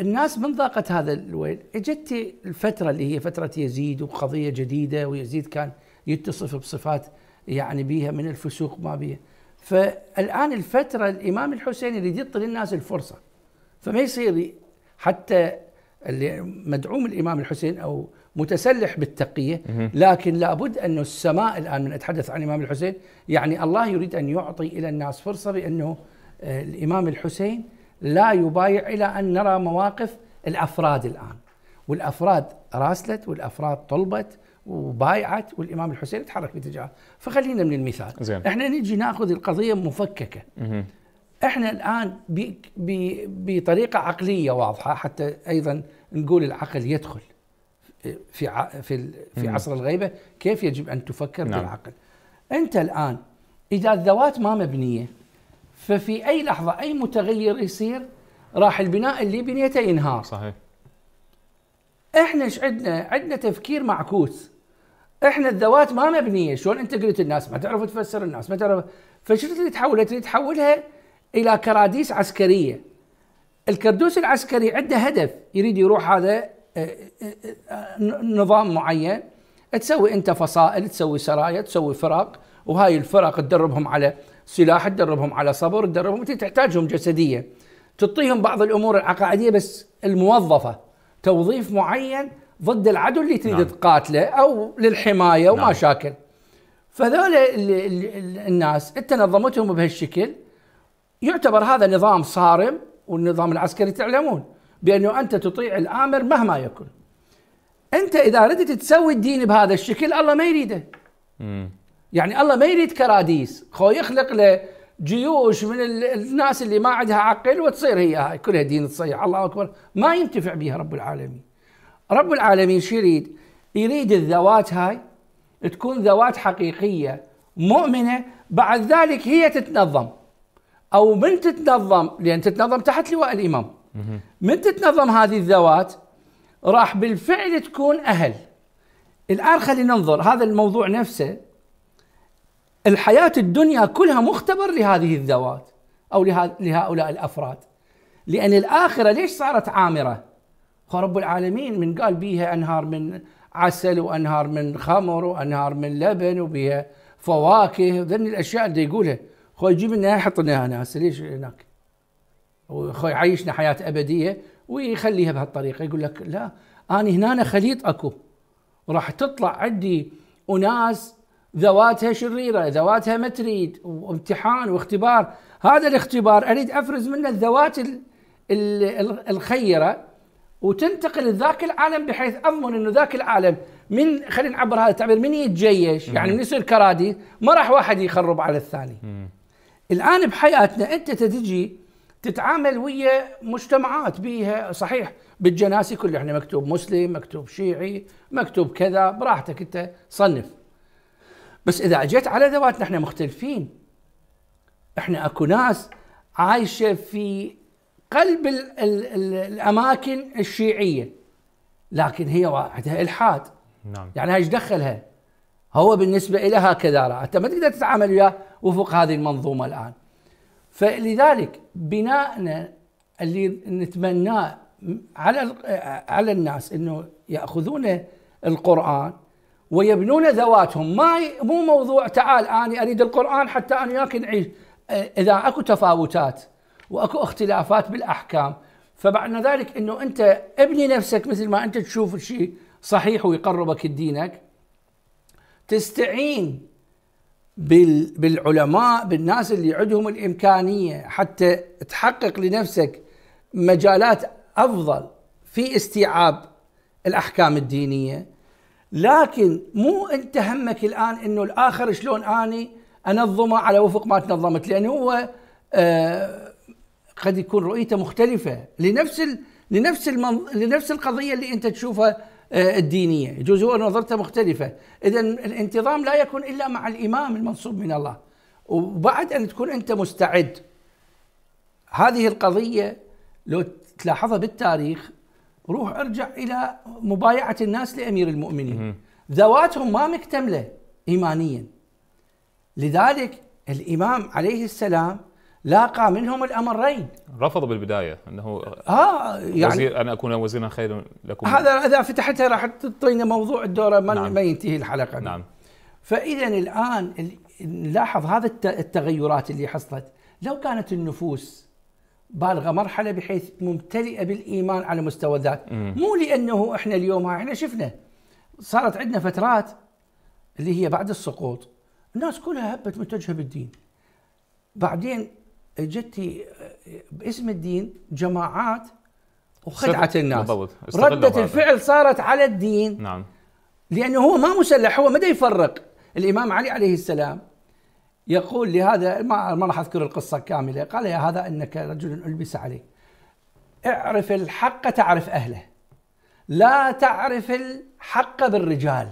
الناس من ضاقت هذا الويل اجت الفترة اللي هي فترة يزيد وقضية جديدة ويزيد كان يتصف بصفات يعني بيها من الفسوق ما بيها فالآن الفترة الإمام الحسين يريد يعطي للناس الفرصة فما يصير حتى اللي مدعوم الإمام الحسين أو متسلح بالتقية لكن لابد أن السماء الآن من أتحدث عن الإمام الحسين يعني الله يريد أن يعطي إلى الناس فرصة بأنه الإمام الحسين لا يبايع إلى أن نرى مواقف الأفراد الآن والأفراد راسلت والأفراد طلبت وبايعت والإمام الحسين تحرك باتجاه فخلينا من المثال زين. إحنا نجي ناخذ القضية مفككة مه. احنا الان بطريقه عقليه واضحه حتى ايضا نقول العقل يدخل في ع... في في عصر الغيبه كيف يجب ان تفكر نعم. بالعقل انت الان اذا الذوات ما مبنيه ففي اي لحظه اي متغير يصير راح البناء اللي بنيته ينهار صحيح احنا ايش عندنا؟ عندنا تفكير معكوس احنا الذوات ما مبنيه شلون انت قلت الناس ما تعرف تفسر الناس ما تعرف فشو اللي تحولت؟ اللي تحولها الى كراديس عسكريه الكردوس العسكري عنده هدف يريد يروح هذا آه، آه، آه، نظام معين تسوي انت فصائل تسوي سرايا تسوي فرق وهاي الفرق تدربهم على سلاح تدربهم على صبر تدربهم انت تحتاجهم جسديا تعطيهم بعض الامور العقائديه بس الموظفه توظيف معين ضد العدو اللي تريد نعم. تقاتله او للحمايه وما نعم. شاكل فذول الناس انت نظمتهم بهالشكل يعتبر هذا نظام صارم والنظام العسكري تعلمون بانه انت تطيع الامر مهما يكن انت اذا ردت تسوي الدين بهذا الشكل الله ما يريده يعني الله ما يريد كراديس خو يخلق له جيوش من الناس اللي ما عندها عقل وتصير هي هاي كلها دين تصيح الله اكبر ما ينتفع بها رب العالمين رب العالمين شو يريد؟ يريد الذوات هاي تكون ذوات حقيقيه مؤمنه بعد ذلك هي تتنظم او من تتنظم لان تتنظم تحت لواء الامام من تتنظم هذه الذوات راح بالفعل تكون اهل الان خلينا ننظر هذا الموضوع نفسه الحياة الدنيا كلها مختبر لهذه الذوات أو لهؤلاء الأفراد لأن الآخرة ليش صارت عامرة رب العالمين من قال بيها أنهار من عسل وأنهار من خمر وأنهار من لبن وبيها فواكه ذن الأشياء اللي يقولها خوي جيب لنا يحط لنا ناس ليش هناك خوي عيشنا حياة أبدية ويخليها بهالطريقة يقول لك لا أنا هنا خليط أكو راح تطلع عندي أناس ذواتها شريره، ذواتها ما تريد، وامتحان واختبار، هذا الاختبار اريد افرز منه الذوات الخيره وتنتقل لذاك العالم بحيث اضمن انه ذاك العالم من خلينا نعبر هذا التعبير من يتجيش يعني من يصير كرادي ما راح واحد يخرب على الثاني. الان بحياتنا انت تجي تتعامل ويا مجتمعات بيها صحيح بالجناسي كله احنا مكتوب مسلم مكتوب شيعي مكتوب كذا براحتك انت صنف بس اذا جيت على ذواتنا احنا مختلفين احنا اكو ناس عايشه في قلب الـ الـ الـ الاماكن الشيعيه لكن هي عندها الحاد نعم يعني ايش دخلها؟ هو بالنسبه لها هكذا انت ما تقدر تتعامل وياه وفق هذه المنظومه الان فلذلك بنائنا اللي نتمناه على على الناس انه ياخذون القران ويبنون ذواتهم ما مو موضوع تعال أنا أريد القرآن حتى أنا وياك نعيش إذا أكو تفاوتات وأكو اختلافات بالأحكام فبعد ذلك أنه أنت ابني نفسك مثل ما أنت تشوف الشيء صحيح ويقربك لدينك تستعين بالعلماء بالناس اللي عندهم الإمكانية حتى تحقق لنفسك مجالات أفضل في استيعاب الأحكام الدينية لكن مو انت همك الان انه الاخر شلون اني انظمه على وفق ما تنظمت لان هو آه قد يكون رؤيته مختلفه لنفس ال لنفس المنظ... لنفس القضيه اللي انت تشوفها آه الدينيه يجوز هو نظرته مختلفه اذا الانتظام لا يكون الا مع الامام المنصوب من الله وبعد ان تكون انت مستعد هذه القضيه لو تلاحظها بالتاريخ روح ارجع الى مبايعه الناس لامير المؤمنين ذواتهم ما مكتمله ايمانيا لذلك الامام عليه السلام لاقى منهم الامرين رفضوا بالبدايه انه اه يعني وزير انا اكون وزيرا خيرا لكم هذا اذا فتحتها راح تعطينا موضوع الدوره ما نعم. ما ينتهي الحلقه نعم فاذا الان نلاحظ هذا التغيرات اللي حصلت لو كانت النفوس بالغه مرحله بحيث ممتلئه بالايمان على مستوى الذات مو لانه احنا اليوم ها احنا شفنا صارت عندنا فترات اللي هي بعد السقوط الناس كلها هبت متجهه بالدين بعدين جت اه، باسم الدين جماعات وخدعت الناس ردة الفعل صارت على الدين نعم لأنه هو ما مسلح هو مدى يفرق الإمام علي عليه السلام يقول لهذا ما ما راح اذكر القصه كامله قال يا هذا انك رجل البس عليك اعرف الحق تعرف اهله لا تعرف الحق بالرجال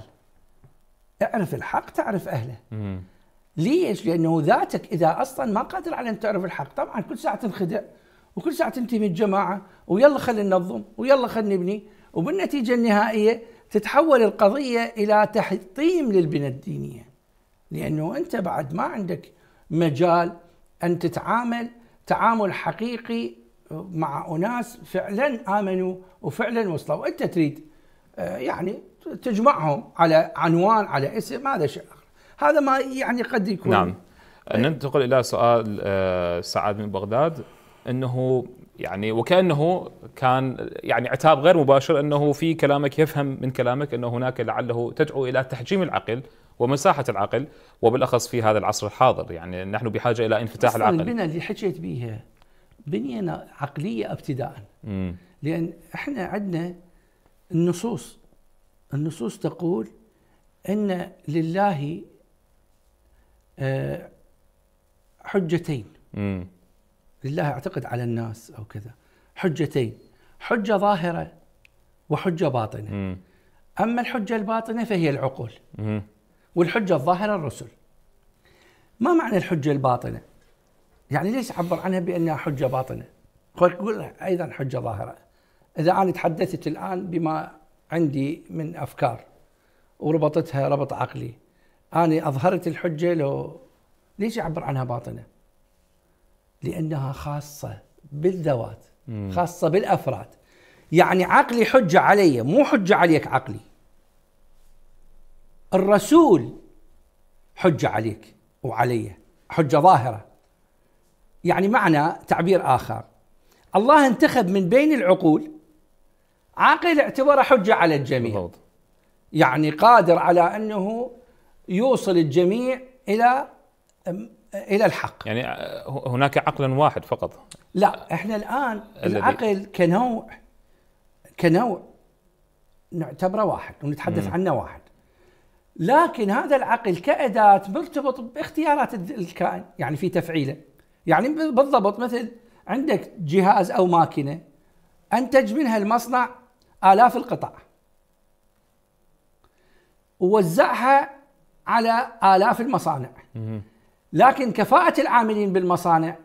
اعرف الحق تعرف اهله ليش؟ لانه ذاتك اذا اصلا ما قادر على ان تعرف الحق طبعا كل ساعه تنخدع وكل ساعه تنتهي من الجماعه ويلا خلينا ننظم ويلا خلينا نبني وبالنتيجه النهائيه تتحول القضيه الى تحطيم للبنى الدينيه لانه انت بعد ما عندك مجال ان تتعامل تعامل حقيقي مع اناس فعلا امنوا وفعلا وصلوا انت تريد آه، يعني تجمعهم على عنوان على اسم هذا شيء اخر هذا ما يعني قد يكون نعم ننتقل الى سؤال آه، سعد من بغداد انه يعني وكانه كان يعني عتاب غير مباشر انه في كلامك يفهم من كلامك انه هناك لعله تدعو الى تحجيم العقل ومساحة العقل وبالأخص في هذا العصر الحاضر يعني نحن بحاجة إلى انفتاح أصلاً العقل البنى اللي حكيت بيها بنية عقلية ابتداء مم. لأن احنا عندنا النصوص النصوص تقول أن لله آه، حجتين مم. لله اعتقد على الناس أو كذا حجتين حجة ظاهرة وحجة باطنة مم. أما الحجة الباطنة فهي العقول مم. والحجة الظاهرة الرسل ما معنى الحجة الباطنة يعني ليش عبر عنها بأنها حجة باطنة قول أيضا حجة ظاهرة إذا أنا تحدثت الآن بما عندي من أفكار وربطتها ربط عقلي أنا أظهرت الحجة لو ليش أعبر عنها باطنة لأنها خاصة بالذوات خاصة بالأفراد يعني عقلي حجة علي مو حجة عليك عقلي الرسول حجة عليك وعلي حجة ظاهرة يعني معنى تعبير آخر الله انتخب من بين العقول عاقل اعتبره حجة على الجميع يعني قادر على أنه يوصل الجميع إلى إلى الحق يعني هناك عقل واحد فقط لا احنا الآن العقل كنوع كنوع نعتبره واحد ونتحدث عنه واحد لكن هذا العقل كأداة مرتبط باختيارات الكائن يعني في تفعيله يعني بالضبط مثل عندك جهاز أو ماكينة أنتج منها المصنع آلاف القطع ووزعها على آلاف المصانع لكن كفاءة العاملين بالمصانع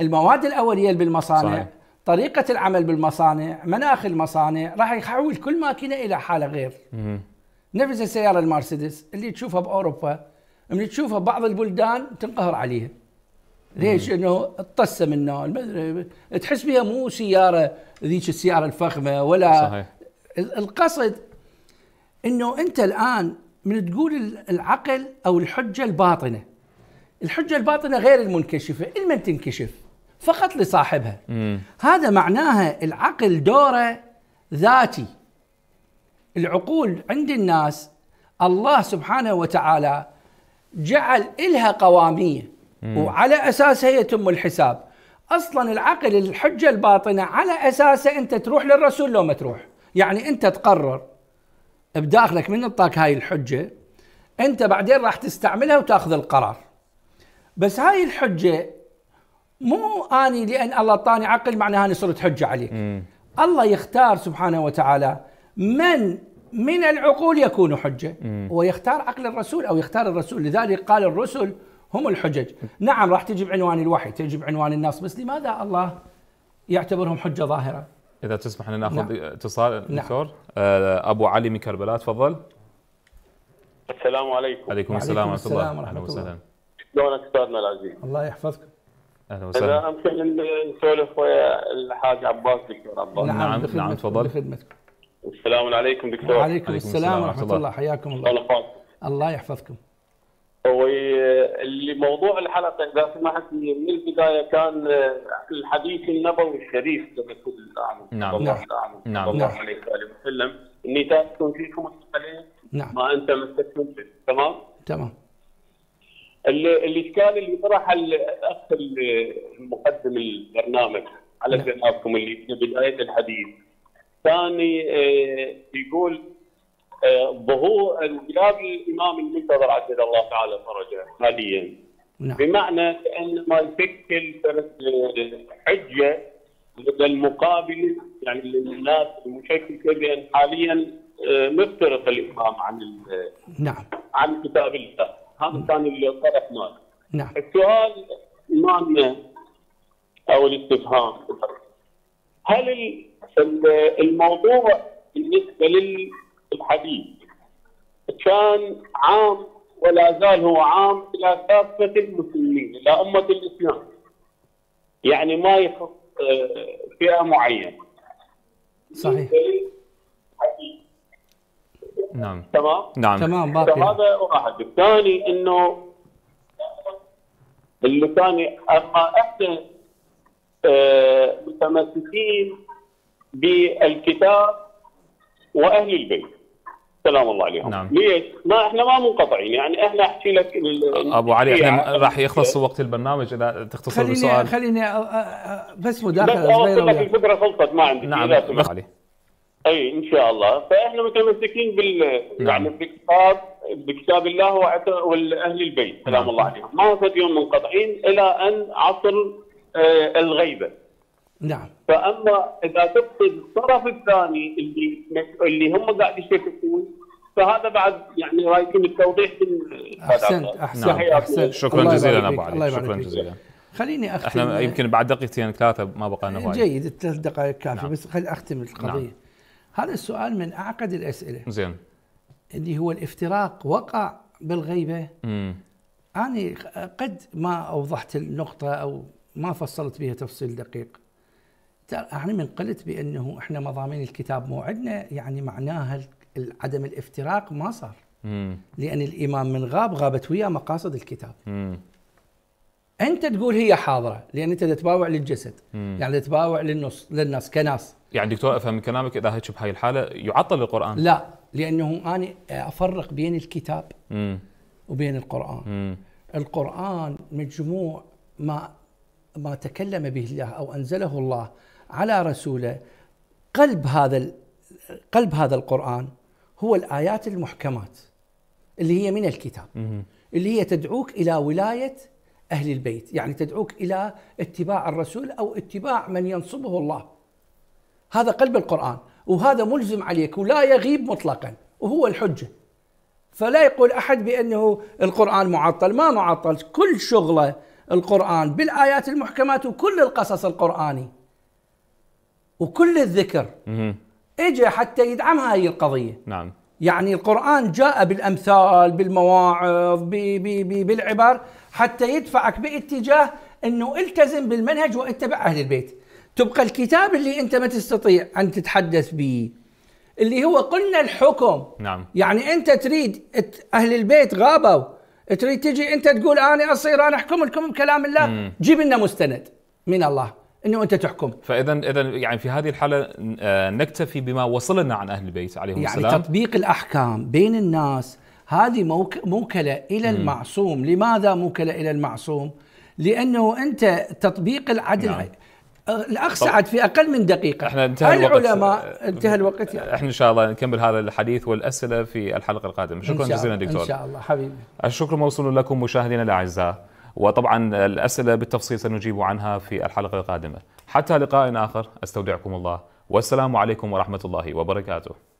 المواد الأولية بالمصانع صحيح. طريقة العمل بالمصانع مناخ المصانع راح يحول كل ماكينة إلى حالة غير نفس السياره المرسيدس اللي تشوفها باوروبا من تشوفها بعض البلدان تنقهر عليها ليش؟ انه الطسه منه المدري تحس بها مو سياره ذيك السياره الفخمه ولا صحيح. القصد انه انت الان من تقول العقل او الحجه الباطنه الحجه الباطنه غير المنكشفه الا من تنكشف فقط لصاحبها مم. هذا معناها العقل دوره ذاتي العقول عند الناس الله سبحانه وتعالى جعل إلها قوامية وعلى أساسها يتم الحساب أصلا العقل الحجة الباطنة على أساسه أنت تروح للرسول لو ما تروح يعني أنت تقرر بداخلك من الطاك هاي الحجة أنت بعدين راح تستعملها وتاخذ القرار بس هاي الحجة مو اني لان الله اعطاني عقل معناها اني صرت حجه عليك. مم. الله يختار سبحانه وتعالى من من العقول يكون حجة ويختار عقل الرسول أو يختار الرسول لذلك قال الرسل هم الحجج نعم راح تجي بعنوان الوحي تجي بعنوان الناس بس لماذا الله يعتبرهم حجة ظاهرة إذا تسمح لنا ناخذ نعم. اتصال نعم. دكتور نعم. أبو علي من كربلاء تفضل السلام عليكم عليكم السلام ورحمة الله أهلا وسهلا شلونك أستاذنا العزيز الله يحفظكم اهلا وسهلا اذا امكن نسولف ويا الحاج عباس دكتور عباس نعم نعم, نعم، تفضل بخدمتك السلام عليكم دكتور وعليكم السلام ورحمه الله, الله. حياكم الله الله, الله يحفظكم هو اللي موضوع الحلقه اذا سمحت من البدايه كان الحديث النبوي الشريف نعم نعم نعم الله نعم صلى الله عليه وسلم اني تارك فيكم الثقلين نعم ما انت مسكتم تمام؟ تمام الاشكال اللي طرح الاخ المقدم البرنامج على نعم. جنابكم اللي في بدايه الحديث ثاني آه، يقول آه، ظهور انقلاب الامام المنتظر عجل الله تعالى فرجه حاليا نعم. بمعنى ان ما يشكل آه، حجه لدى المقابل يعني للناس المشككه بان حاليا مفترق الامام عن نعم عن كتاب الله هذا نعم. كان اللي طرحناه نعم السؤال ما او الاستفهام هل الموضوع بالنسبه للحديث كان عام ولا زال هو عام الى كافه المسلمين الى امه الاسلام يعني ما يخص آه، فئه معينه صحيح نعم تمام نعم تمام هذا واحد الثاني انه اللي كان اما احسن آه، متمسكين بالكتاب واهل البيت سلام الله عليهم نعم. ليش؟ ما احنا ما منقطعين يعني احنا احكي لك ابو علي احنا راح يخلص وقت البرنامج اذا تختصر خليني بسؤال خليني آه، آه، بس مداخله بس الفكره خلصت ما عندي نعم ابو علي اي ان شاء الله فاحنا متمسكين بال نعم. يعني بكتاب بكتاب الله واهل البيت سلام نعم. الله عليهم ما صار يوم منقطعين الى ان عصر آه، الغيبه. نعم. فاما اذا تفقد الطرف الثاني اللي اللي هم قاعد يشككون فهذا بعد يعني رايكم التوضيح احسنت احسنت, نعم. أحسنت. شكرا جزيلا ابو علي شكرا جزيلا خليني اختم احنا يمكن بعد دقيقتين ثلاثه ما بقى لنا وايد جيد الثلاث دقائق كافيه نعم. بس خليني اختم القضيه نعم. هذا السؤال من اعقد الاسئله زين اللي هو الافتراق وقع بالغيبه امم انا قد ما اوضحت النقطه او ما فصلت فيها تفصيل دقيق أنا من قلت بأنه إحنا مضامين الكتاب موعدنا يعني معناها عدم الافتراق ما صار مم. لأن الإمام من غاب غابت وياه مقاصد الكتاب مم. أنت تقول هي حاضرة لأن أنت تتباوع للجسد مم. يعني تتباوع للنص للناس كناس يعني دكتور أفهم من كلامك إذا هيك بهاي الحالة يعطل القرآن لا لأنه أنا أفرق بين الكتاب مم. وبين القرآن مم. القرآن مجموع ما ما تكلم به الله او انزله الله على رسوله قلب هذا قلب هذا القران هو الايات المحكمات اللي هي من الكتاب اللي هي تدعوك الى ولايه اهل البيت يعني تدعوك الى اتباع الرسول او اتباع من ينصبه الله هذا قلب القران وهذا ملزم عليك ولا يغيب مطلقا وهو الحجه فلا يقول احد بانه القران معطل ما معطل كل شغله القرآن بالآيات المحكمات وكل القصص القرآني وكل الذكر اجى حتى يدعم هاي القضية نعم يعني القرآن جاء بالأمثال بالمواعظ بي بي بي بالعبر حتى يدفعك باتجاه أنه التزم بالمنهج واتبع أهل البيت تبقى الكتاب اللي أنت ما تستطيع أن تتحدث به اللي هو قلنا الحكم نعم يعني أنت تريد أهل البيت غابوا تريد تجي انت تقول انا اصير انا احكم لكم بكلام الله مم. جيب لنا مستند من الله انه انت تحكم فاذا اذا يعني في هذه الحاله آه، نكتفي بما وصلنا عن اهل البيت عليهم يعني السلام يعني تطبيق الاحكام بين الناس هذه موكله الى مم. المعصوم لماذا موكله الى المعصوم لانه انت تطبيق العدل نعم. الاخ سعد في اقل من دقيقه احنا انتهى الوقت العلماء انتهى الوقت يعني. احنا ان شاء الله نكمل هذا الحديث والاسئله في الحلقه القادمه شكرا جزيلا دكتور ان شاء الله حبيبي الشكر موصول لكم مشاهدينا الاعزاء وطبعا الاسئله بالتفصيل سنجيب عنها في الحلقه القادمه حتى لقاء اخر استودعكم الله والسلام عليكم ورحمه الله وبركاته